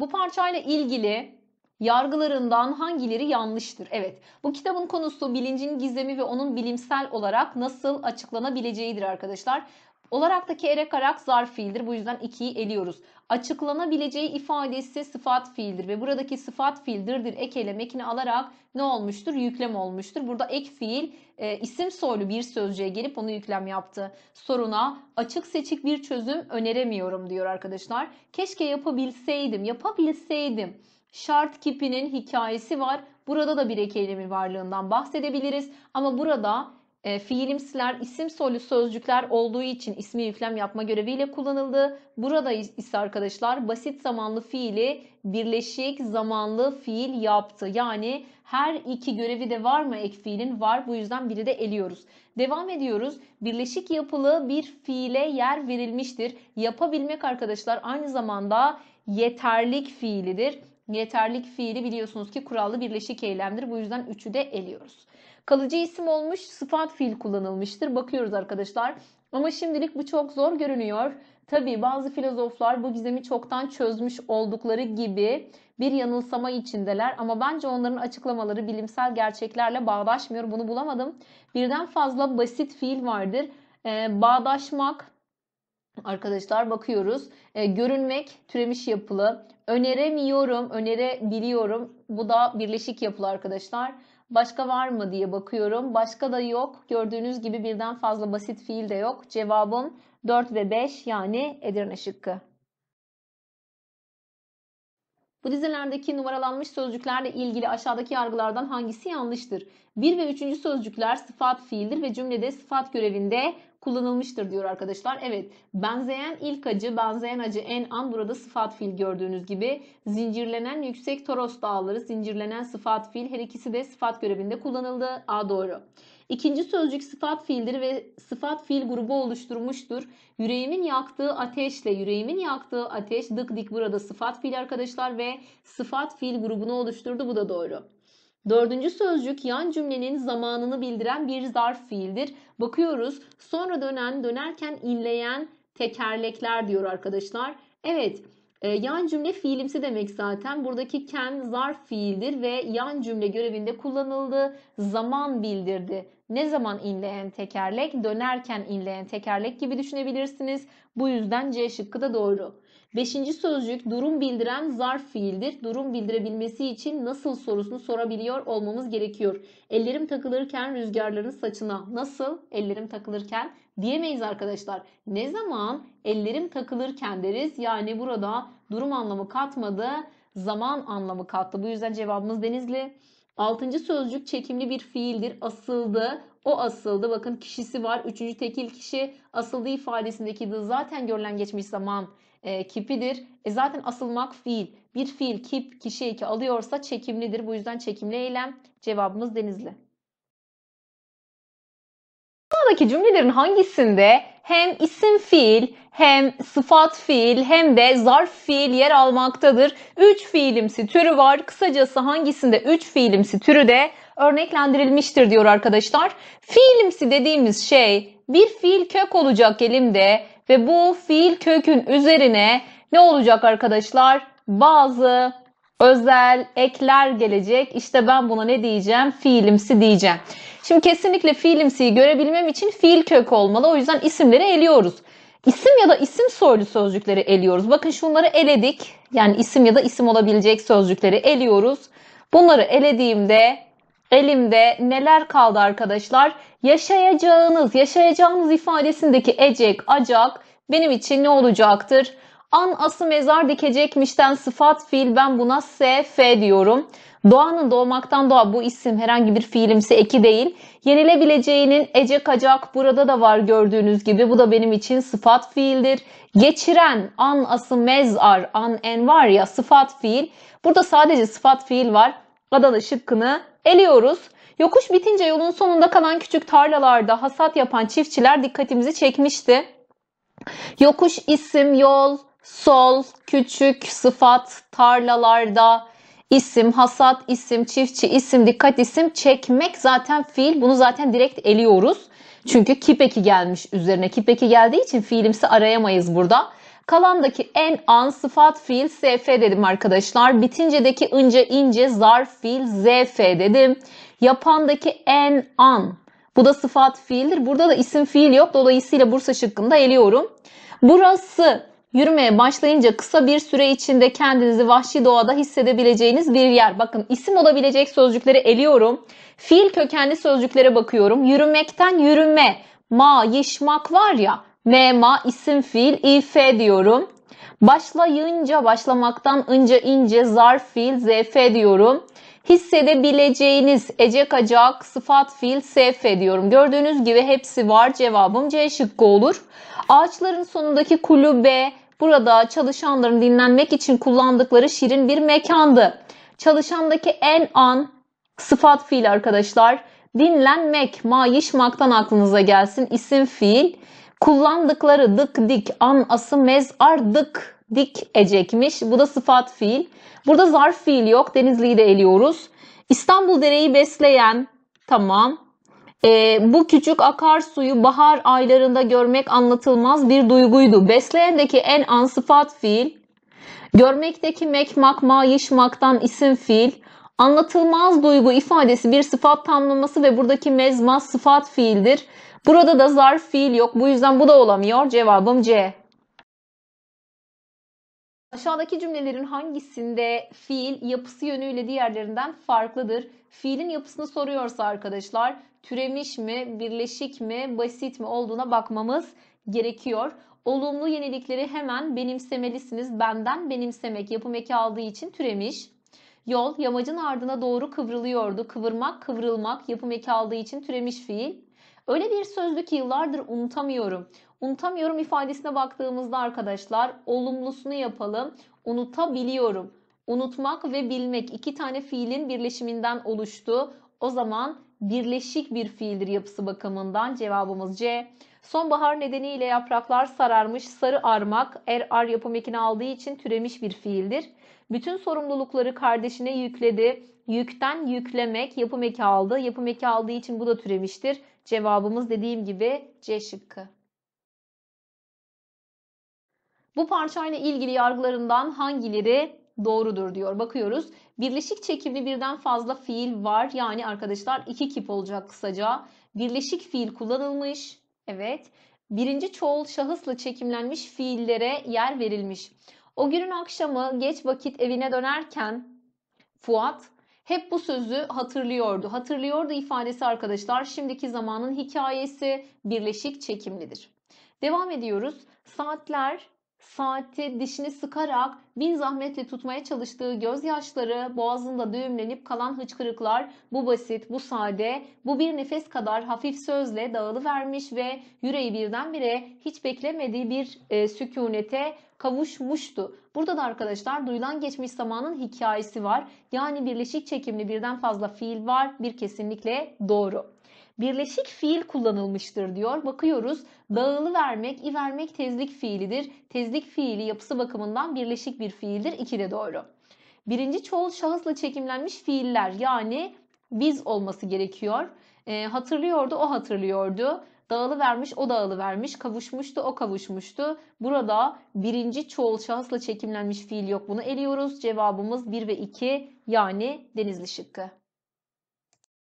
Bu parçayla ilgili yargılarından hangileri yanlıştır? Evet, bu kitabın konusu bilincin gizemi ve onun bilimsel olarak nasıl açıklanabileceğidir arkadaşlar. Olaraktaki erekarak arak zarf fiildir. Bu yüzden 2'yi eliyoruz. Açıklanabileceği ifadesi sıfat fiildir ve buradaki sıfat fiildirdir ek elemekini alarak ne olmuştur? Yüklem olmuştur. Burada ek fiil e, isim soylu bir sözcüğe gelip onu yüklem yaptı. Soruna açık seçik bir çözüm öneremiyorum diyor arkadaşlar. Keşke yapabilseydim, yapabilseydim. Şart kipinin hikayesi var. Burada da bir ek eylemin varlığından bahsedebiliriz. Ama burada e, fiilimsiler isim solu sözcükler olduğu için ismi yüklem yapma göreviyle kullanıldı. Burada ise arkadaşlar basit zamanlı fiili birleşik zamanlı fiil yaptı. Yani her iki görevi de var mı ek fiilin? Var. Bu yüzden biri de eliyoruz. Devam ediyoruz. Birleşik yapılı bir fiile yer verilmiştir. Yapabilmek arkadaşlar aynı zamanda yeterlik fiilidir. Yeterlik fiili biliyorsunuz ki kurallı birleşik eylemdir. Bu yüzden üçü de eliyoruz. Kalıcı isim olmuş sıfat fiil kullanılmıştır. Bakıyoruz arkadaşlar. Ama şimdilik bu çok zor görünüyor. Tabi bazı filozoflar bu gizemi çoktan çözmüş oldukları gibi bir yanılsama içindeler ama bence onların açıklamaları bilimsel gerçeklerle bağdaşmıyor. Bunu bulamadım. Birden fazla basit fiil vardır. Ee, bağdaşmak arkadaşlar bakıyoruz. Ee, görünmek türemiş yapılı öneremiyorum, önerebiliyorum. Bu da birleşik yapılı arkadaşlar. Başka var mı diye bakıyorum. Başka da yok. Gördüğünüz gibi birden fazla basit fiil de yok. Cevabım 4 ve 5 yani Edirne şıkkı. Bu dizelerdeki numaralanmış sözcüklerle ilgili aşağıdaki yargılardan hangisi yanlıştır? 1 ve 3. sözcükler sıfat fiildir ve cümlede sıfat görevinde kullanılmıştır diyor arkadaşlar. Evet benzeyen ilk acı, benzeyen acı en an burada sıfat fil gördüğünüz gibi. Zincirlenen yüksek Toros dağları, zincirlenen sıfat fil her ikisi de sıfat görevinde kullanıldı. A doğru. İkinci sözcük sıfat fildir ve sıfat fil grubu oluşturmuştur. Yüreğimin yaktığı ateşle yüreğimin yaktığı ateş dık dik burada sıfat fil arkadaşlar ve sıfat fil grubunu oluşturdu. Bu da doğru. Dördüncü sözcük yan cümlenin zamanını bildiren bir zarf fiildir. Bakıyoruz sonra dönen dönerken inleyen tekerlekler diyor arkadaşlar. Evet e, yan cümle fiilimsi demek zaten. Buradaki ken zarf fiildir ve yan cümle görevinde kullanıldı. Zaman bildirdi. Ne zaman inleyen tekerlek? Dönerken inleyen tekerlek gibi düşünebilirsiniz. Bu yüzden C şıkkı da doğru. Beşinci sözcük durum bildiren zarf fiildir. Durum bildirebilmesi için nasıl sorusunu sorabiliyor olmamız gerekiyor. Ellerim takılırken rüzgarların saçına nasıl ellerim takılırken diyemeyiz arkadaşlar. Ne zaman ellerim takılırken deriz. Yani burada durum anlamı katmadı zaman anlamı kattı. Bu yüzden cevabımız denizli. Altıncı sözcük çekimli bir fiildir. Asıldı. O asıldı. Bakın kişisi var. Üçüncü tekil kişi asıldı ifadesindeki de zaten görülen geçmiş zaman e, kipidir. E zaten asılmak fiil. Bir fiil kip kişi eki alıyorsa çekimlidir. Bu yüzden çekimli eylem cevabımız denizli. Sonraki cümlelerin hangisinde hem isim fiil hem sıfat fiil hem de zarf fiil yer almaktadır. 3 fiilimsi türü var. Kısacası hangisinde 3 fiilimsi türü de örneklendirilmiştir diyor arkadaşlar. Fiilimsi dediğimiz şey bir fiil kök olacak elimde ve bu fiil kökün üzerine ne olacak arkadaşlar? Bazı özel ekler gelecek. İşte ben buna ne diyeceğim? Fiilimsi diyeceğim. Şimdi kesinlikle fiilimsiyi görebilmem için fiil kök olmalı. O yüzden isimleri eliyoruz. İsim ya da isim soylu sözcükleri eliyoruz. Bakın şunları eledik. Yani isim ya da isim olabilecek sözcükleri eliyoruz. Bunları elediğimde elimde neler kaldı arkadaşlar? Yaşayacağınız, yaşayacağınız ifadesindeki ecek, acak benim için ne olacaktır? An ası mezar dikecekmişten sıfat fiil ben buna S, F diyorum. Doğanın doğmaktan doğa bu isim herhangi bir fiilimse eki değil. Yenilebileceğinin ecek, acak burada da var gördüğünüz gibi. Bu da benim için sıfat fiildir. Geçiren an ası mezar an en var ya sıfat fiil. Burada sadece sıfat fiil var. Adalı şıkkını eliyoruz. Yokuş bitince yolun sonunda kalan küçük tarlalarda hasat yapan çiftçiler dikkatimizi çekmişti. Yokuş isim, yol, sol, küçük, sıfat, tarlalarda, isim, hasat, isim, çiftçi, isim, dikkat, isim, çekmek zaten fiil. Bunu zaten direkt eliyoruz. Çünkü kipeki gelmiş üzerine. Kipeki geldiği için fiilimsi arayamayız burada. Kalandaki en an sıfat fiil sf dedim arkadaşlar. Bitincedeki ince ince zarf fiil zf dedim. Yapandaki en an. Bu da sıfat fiildir. Burada da isim fiil yok. Dolayısıyla Bursa şıkkında eliyorum. Burası yürümeye başlayınca kısa bir süre içinde kendinizi vahşi doğada hissedebileceğiniz bir yer. Bakın isim olabilecek sözcükleri eliyorum. Fiil kökenli sözcüklere bakıyorum. Yürümekten yürüme, ma, yişmak var ya. Mema, isim fiil, if diyorum. Başlayınca, başlamaktan ınca ince, zarf fiil, zf diyorum. Hissedebileceğiniz ecek acak, sıfat fiil, sef diyorum. Gördüğünüz gibi hepsi var. Cevabım C şıkkı olur. Ağaçların sonundaki kulübe burada çalışanların dinlenmek için kullandıkları şirin bir mekandı. Çalışandaki en an sıfat fiil arkadaşlar. Dinlenmek, mayışmaktan aklınıza gelsin. isim fiil. Kullandıkları dık dik, an ası mez ardık dik ecekmiş. Bu da sıfat fiil. Burada zarf fiil yok. Denizli'yi de eliyoruz. İstanbul dereyi besleyen tamam. E, bu küçük akarsuyu bahar aylarında görmek anlatılmaz bir duyguydu. Besleyendeki en an sıfat fiil. Görmekteki mekmak mayışmaktan isim fiil. Anlatılmaz duygu ifadesi bir sıfat tamlaması ve buradaki mezma sıfat fiildir. Burada da zarf fiil yok. Bu yüzden bu da olamıyor. Cevabım C. Aşağıdaki cümlelerin hangisinde fiil yapısı yönüyle diğerlerinden farklıdır? Fiilin yapısını soruyorsa arkadaşlar türemiş mi, birleşik mi, basit mi olduğuna bakmamız gerekiyor. Olumlu yenilikleri hemen benimsemelisiniz. Benden benimsemek yapım eki aldığı için türemiş. Yol yamacın ardına doğru kıvrılıyordu. Kıvırmak, kıvrılmak yapım eki aldığı için türemiş fiil. Öyle bir sözlük ki yıllardır unutamıyorum. Unutamıyorum ifadesine baktığımızda arkadaşlar olumlusunu yapalım. Unutabiliyorum. Unutmak ve bilmek iki tane fiilin birleşiminden oluştu. O zaman birleşik bir fiildir yapısı bakımından cevabımız C. Sonbahar nedeniyle yapraklar sararmış sarı armak er ar yapım ekini aldığı için türemiş bir fiildir. Bütün sorumlulukları kardeşine yükledi. Yükten yüklemek yapım eki aldı. Yapım eki aldığı için bu da türemiştir. Cevabımız dediğim gibi C şıkkı. Bu parçayla ilgili yargılarından hangileri doğrudur diyor. Bakıyoruz. Birleşik çekimli birden fazla fiil var. Yani arkadaşlar iki kip olacak kısaca. Birleşik fiil kullanılmış. Evet. Birinci çoğul şahısla çekimlenmiş fiillere yer verilmiş. O günün akşamı geç vakit evine dönerken Fuat hep bu sözü hatırlıyordu. Hatırlıyordu ifadesi arkadaşlar şimdiki zamanın hikayesi birleşik çekimlidir. Devam ediyoruz. Saatler saatte dişini sıkarak bin zahmetle tutmaya çalıştığı gözyaşları boğazında düğümlenip kalan hıçkırıklar bu basit, bu sade, bu bir nefes kadar hafif sözle dağılıvermiş ve yüreği birdenbire hiç beklemediği bir e, sükunete kavuşmuştu. Burada da arkadaşlar duyulan geçmiş zamanın hikayesi var. Yani birleşik çekimli birden fazla fiil var. Bir kesinlikle doğru birleşik fiil kullanılmıştır diyor. Bakıyoruz dağılı vermek, i vermek tezlik fiilidir. Tezlik fiili yapısı bakımından birleşik bir fiildir. 2 de doğru. Birinci çoğul şahısla çekimlenmiş fiiller yani biz olması gerekiyor. E, hatırlıyordu, o hatırlıyordu. Dağılı vermiş, o dağılı vermiş. Kavuşmuştu, o kavuşmuştu. Burada birinci çoğul şahısla çekimlenmiş fiil yok. Bunu eliyoruz. Cevabımız 1 ve 2 yani denizli şıkkı.